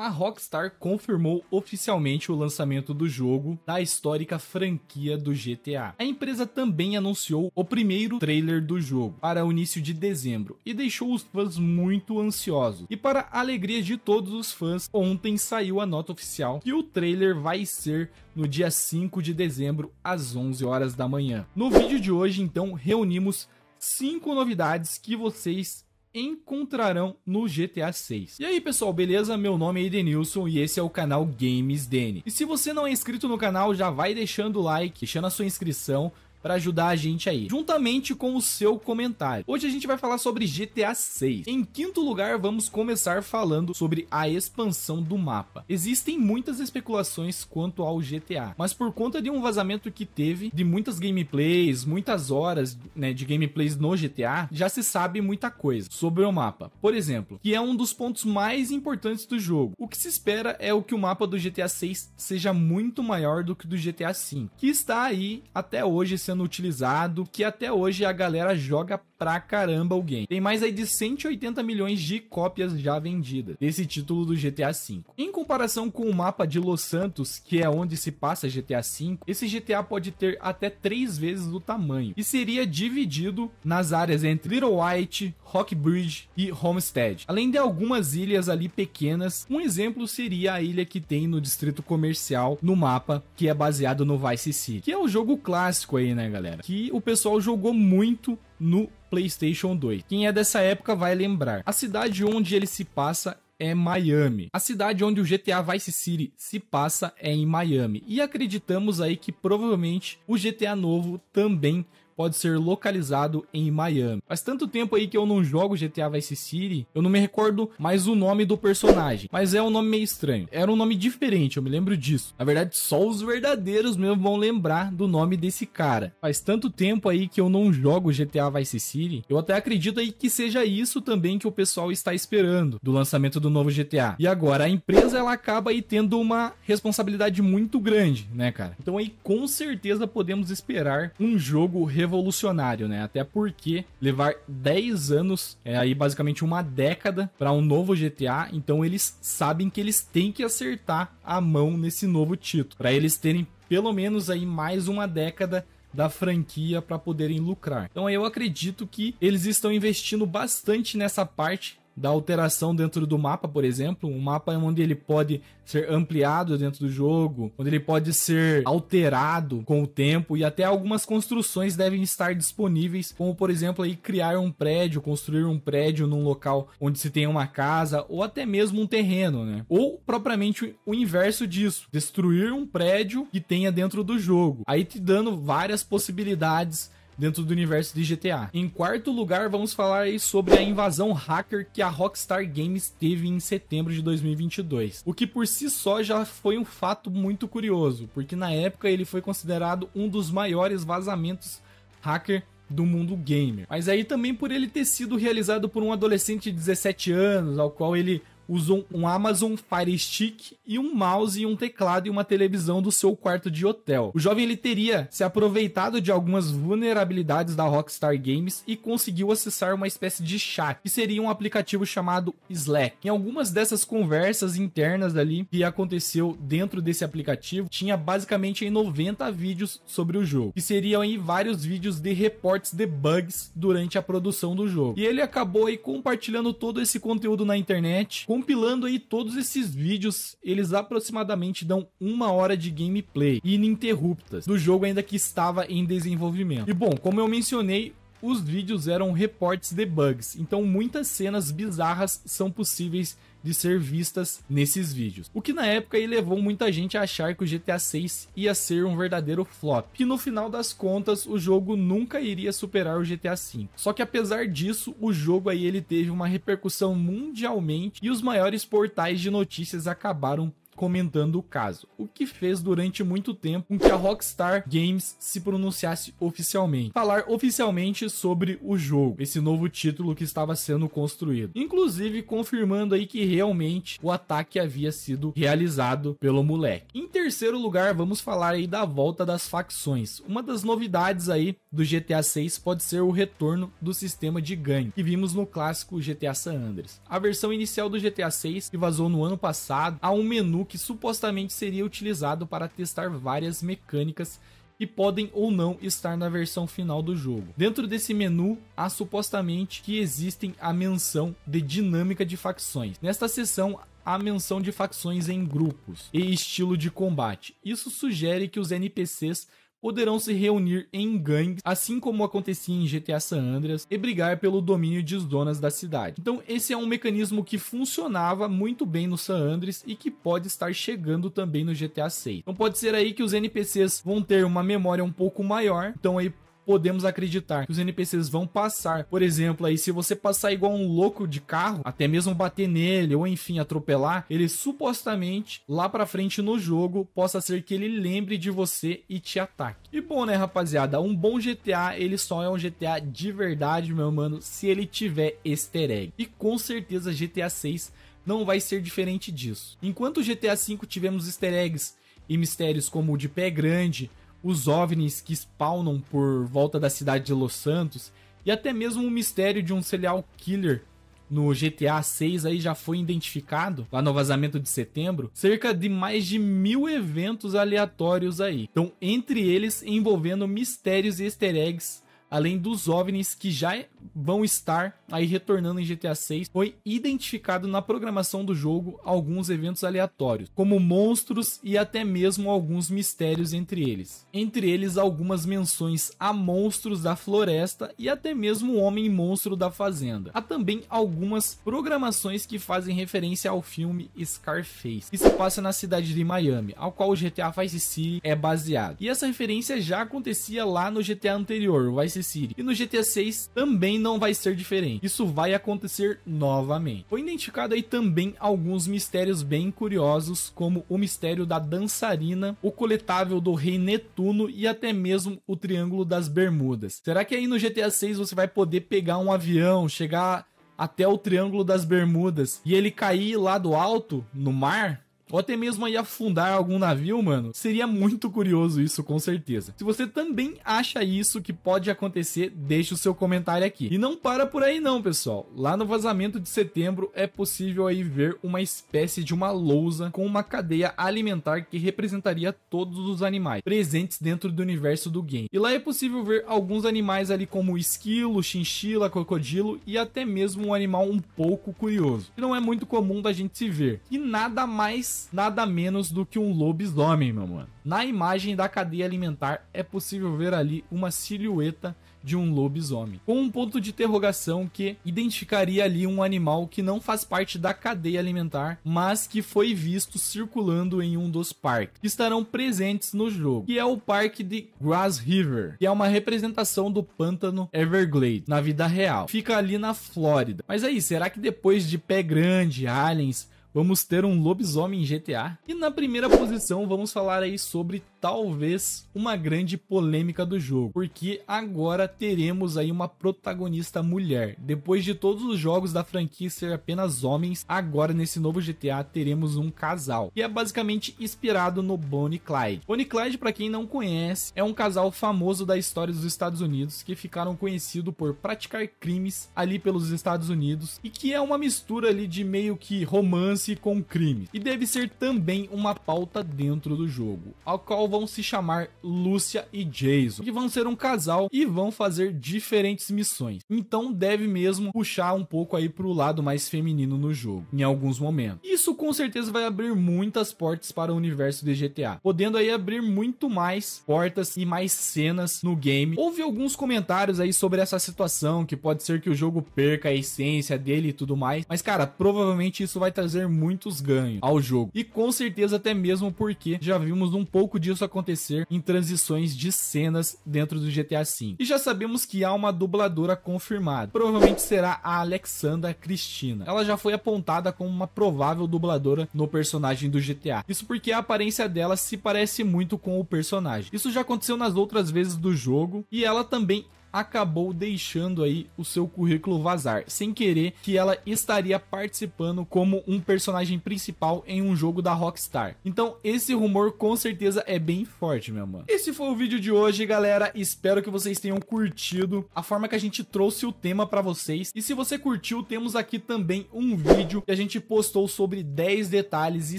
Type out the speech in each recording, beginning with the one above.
a Rockstar confirmou oficialmente o lançamento do jogo da histórica franquia do GTA. A empresa também anunciou o primeiro trailer do jogo para o início de dezembro e deixou os fãs muito ansiosos. E para a alegria de todos os fãs, ontem saiu a nota oficial que o trailer vai ser no dia 5 de dezembro às 11 horas da manhã. No vídeo de hoje, então, reunimos cinco novidades que vocês encontrarão no GTA 6. E aí pessoal, beleza? Meu nome é Edenilson e esse é o canal Games Dene. E se você não é inscrito no canal, já vai deixando o like, deixando a sua inscrição, para ajudar a gente aí, juntamente com o seu comentário. Hoje a gente vai falar sobre GTA 6. Em quinto lugar, vamos começar falando sobre a expansão do mapa. Existem muitas especulações quanto ao GTA, mas por conta de um vazamento que teve de muitas gameplays, muitas horas né, de gameplays no GTA, já se sabe muita coisa sobre o mapa. Por exemplo, que é um dos pontos mais importantes do jogo. O que se espera é o que o mapa do GTA 6 seja muito maior do que do GTA 5, que está aí até hoje sendo utilizado, que até hoje a galera joga pra caramba o game. Tem mais aí de 180 milhões de cópias já vendidas desse título do GTA V. Em comparação com o mapa de Los Santos, que é onde se passa GTA V, esse GTA pode ter até três vezes o tamanho e seria dividido nas áreas entre Little White, Rockbridge e Homestead, além de algumas ilhas ali pequenas. Um exemplo seria a ilha que tem no distrito comercial no mapa, que é baseado no Vice City, que é um jogo clássico aí, né? né, galera? Que o pessoal jogou muito no PlayStation 2. Quem é dessa época vai lembrar. A cidade onde ele se passa é Miami. A cidade onde o GTA Vice City se passa é em Miami. E acreditamos aí que provavelmente o GTA novo também pode ser localizado em Miami. Faz tanto tempo aí que eu não jogo GTA Vice City, eu não me recordo mais o nome do personagem, mas é um nome meio estranho. Era um nome diferente, eu me lembro disso. Na verdade, só os verdadeiros mesmo vão lembrar do nome desse cara. Faz tanto tempo aí que eu não jogo GTA Vice City, eu até acredito aí que seja isso também que o pessoal está esperando do lançamento do novo GTA. E agora a empresa ela acaba aí tendo uma responsabilidade muito grande, né, cara? Então aí com certeza podemos esperar um jogo revolucionário revolucionário, né? Até porque levar 10 anos, é aí basicamente uma década para um novo GTA, então eles sabem que eles têm que acertar a mão nesse novo título, para eles terem pelo menos aí mais uma década da franquia para poderem lucrar. Então eu acredito que eles estão investindo bastante nessa parte da alteração dentro do mapa, por exemplo. Um mapa onde ele pode ser ampliado dentro do jogo, onde ele pode ser alterado com o tempo e até algumas construções devem estar disponíveis, como por exemplo aí criar um prédio, construir um prédio num local onde se tem uma casa ou até mesmo um terreno, né? Ou propriamente o inverso disso, destruir um prédio que tenha dentro do jogo. Aí te dando várias possibilidades dentro do universo de GTA. Em quarto lugar, vamos falar aí sobre a invasão hacker que a Rockstar Games teve em setembro de 2022. O que por si só já foi um fato muito curioso, porque na época ele foi considerado um dos maiores vazamentos hacker do mundo gamer. Mas aí também por ele ter sido realizado por um adolescente de 17 anos, ao qual ele usam um Amazon Fire Stick e um mouse e um teclado e uma televisão do seu quarto de hotel. O jovem ele teria se aproveitado de algumas vulnerabilidades da Rockstar Games e conseguiu acessar uma espécie de chat, que seria um aplicativo chamado Slack. Em algumas dessas conversas internas ali que aconteceu dentro desse aplicativo, tinha basicamente 90 vídeos sobre o jogo, que seriam aí vários vídeos de reportes de bugs durante a produção do jogo. E ele acabou aí compartilhando todo esse conteúdo na internet, com Compilando aí todos esses vídeos, eles aproximadamente dão uma hora de gameplay ininterruptas do jogo ainda que estava em desenvolvimento. E bom, como eu mencionei, os vídeos eram reportes de bugs, então muitas cenas bizarras são possíveis de ser vistas nesses vídeos. O que na época levou muita gente a achar que o GTA 6 ia ser um verdadeiro flop, que no final das contas o jogo nunca iria superar o GTA 5. Só que apesar disso, o jogo aí ele teve uma repercussão mundialmente e os maiores portais de notícias acabaram comentando o caso, o que fez durante muito tempo com que a Rockstar Games se pronunciasse oficialmente, falar oficialmente sobre o jogo, esse novo título que estava sendo construído, inclusive confirmando aí que realmente o ataque havia sido realizado pelo moleque. Em terceiro lugar, vamos falar aí da volta das facções. Uma das novidades aí do GTA 6 pode ser o retorno do sistema de ganho que vimos no clássico GTA San Andreas. A versão inicial do GTA 6 que vazou no ano passado há um menu que supostamente seria utilizado para testar várias mecânicas que podem ou não estar na versão final do jogo. Dentro desse menu, há supostamente que existem a menção de dinâmica de facções. Nesta seção, a menção de facções em grupos e estilo de combate. Isso sugere que os NPCs poderão se reunir em gangues, assim como acontecia em GTA San Andreas, e brigar pelo domínio de zonas da cidade. Então, esse é um mecanismo que funcionava muito bem no San Andreas e que pode estar chegando também no GTA 6. Então, pode ser aí que os NPCs vão ter uma memória um pouco maior, então aí podemos acreditar que os NPCs vão passar. Por exemplo, aí se você passar igual um louco de carro, até mesmo bater nele ou enfim atropelar, ele supostamente lá para frente no jogo possa ser que ele lembre de você e te ataque. E bom, né, rapaziada, um bom GTA, ele só é um GTA de verdade, meu mano, se ele tiver easter egg. E com certeza GTA 6 não vai ser diferente disso. Enquanto GTA 5 tivemos easter eggs e mistérios como o de pé grande, os OVNIs que spawnam por volta da cidade de Los Santos e até mesmo o mistério de um serial killer no GTA 6 aí já foi identificado, lá no vazamento de setembro, cerca de mais de mil eventos aleatórios aí. Então, entre eles, envolvendo mistérios e easter eggs além dos OVNIs que já vão estar aí retornando em GTA 6, foi identificado na programação do jogo alguns eventos aleatórios, como monstros e até mesmo alguns mistérios entre eles. Entre eles, algumas menções a monstros da floresta e até mesmo o homem monstro da fazenda. Há também algumas programações que fazem referência ao filme Scarface, que se passa na cidade de Miami, ao qual o GTA Vice City é baseado. E essa referência já acontecia lá no GTA anterior, o Vice City. E no GTA 6 também não vai ser diferente. Isso vai acontecer novamente. Foi identificado aí também alguns mistérios bem curiosos, como o mistério da dançarina, o coletável do rei Netuno e até mesmo o Triângulo das Bermudas. Será que aí no GTA 6 você vai poder pegar um avião, chegar até o Triângulo das Bermudas e ele cair lá do alto, no mar? ou até mesmo aí afundar algum navio, mano, seria muito curioso isso, com certeza. Se você também acha isso que pode acontecer, deixa o seu comentário aqui. E não para por aí não, pessoal. Lá no vazamento de setembro é possível aí ver uma espécie de uma lousa com uma cadeia alimentar que representaria todos os animais presentes dentro do universo do game. E lá é possível ver alguns animais ali como esquilo, chinchila, crocodilo e até mesmo um animal um pouco curioso, que não é muito comum da gente se ver. E nada mais nada menos do que um lobisomem, meu mano. Na imagem da cadeia alimentar é possível ver ali uma silhueta de um lobisomem, com um ponto de interrogação que identificaria ali um animal que não faz parte da cadeia alimentar, mas que foi visto circulando em um dos parques que estarão presentes no jogo, que é o parque de Grass River, que é uma representação do pântano Everglades na vida real. Fica ali na Flórida. Mas aí, será que depois de Pé Grande, Aliens, vamos ter um lobisomem GTA. E na primeira posição vamos falar aí sobre talvez uma grande polêmica do jogo, porque agora teremos aí uma protagonista mulher. Depois de todos os jogos da franquia ser apenas homens, agora nesse novo GTA teremos um casal. E é basicamente inspirado no Bonnie Clyde. Bonnie Clyde, para quem não conhece, é um casal famoso da história dos Estados Unidos que ficaram conhecido por praticar crimes ali pelos Estados Unidos e que é uma mistura ali de meio que romance romance com crime, e deve ser também uma pauta dentro do jogo, ao qual vão se chamar Lúcia e Jason, que vão ser um casal e vão fazer diferentes missões. Então deve mesmo puxar um pouco aí pro lado mais feminino no jogo, em alguns momentos. Isso com certeza vai abrir muitas portas para o universo de GTA, podendo aí abrir muito mais portas e mais cenas no game. Houve alguns comentários aí sobre essa situação, que pode ser que o jogo perca a essência dele e tudo mais, mas cara, provavelmente isso vai trazer muitos ganhos ao jogo. E com certeza até mesmo porque já vimos um pouco disso acontecer em transições de cenas dentro do GTA V. E já sabemos que há uma dubladora confirmada. Provavelmente será a Alexandra Cristina. Ela já foi apontada como uma provável dubladora no personagem do GTA. Isso porque a aparência dela se parece muito com o personagem. Isso já aconteceu nas outras vezes do jogo e ela também acabou deixando aí o seu currículo vazar, sem querer que ela estaria participando como um personagem principal em um jogo da Rockstar. Então, esse rumor com certeza é bem forte, meu mãe. Esse foi o vídeo de hoje, galera. Espero que vocês tenham curtido a forma que a gente trouxe o tema para vocês. E se você curtiu, temos aqui também um vídeo que a gente postou sobre 10 detalhes e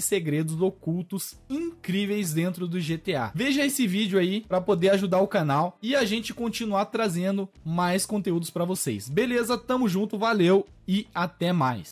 segredos ocultos incríveis dentro do GTA. Veja esse vídeo aí para poder ajudar o canal e a gente continuar trazendo trazendo mais conteúdos para vocês. Beleza? Tamo junto, valeu e até mais.